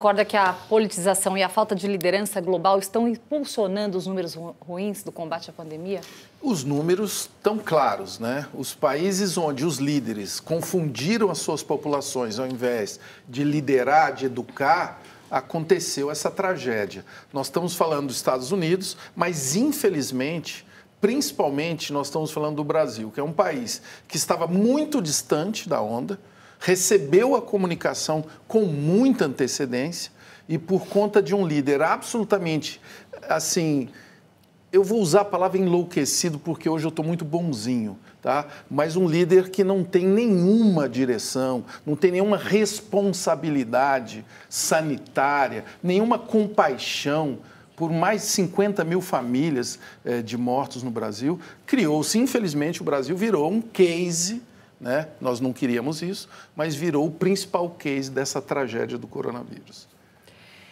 concorda que a politização e a falta de liderança global estão impulsionando os números ruins do combate à pandemia? Os números estão claros, né? Os países onde os líderes confundiram as suas populações ao invés de liderar, de educar, aconteceu essa tragédia. Nós estamos falando dos Estados Unidos, mas infelizmente Principalmente, nós estamos falando do Brasil, que é um país que estava muito distante da onda, recebeu a comunicação com muita antecedência e por conta de um líder absolutamente assim, eu vou usar a palavra enlouquecido porque hoje eu estou muito bonzinho, tá? Mas um líder que não tem nenhuma direção, não tem nenhuma responsabilidade sanitária, nenhuma compaixão por mais de 50 mil famílias eh, de mortos no Brasil, criou-se, infelizmente, o Brasil virou um case né? Nós não queríamos isso, mas virou o principal case dessa tragédia do coronavírus.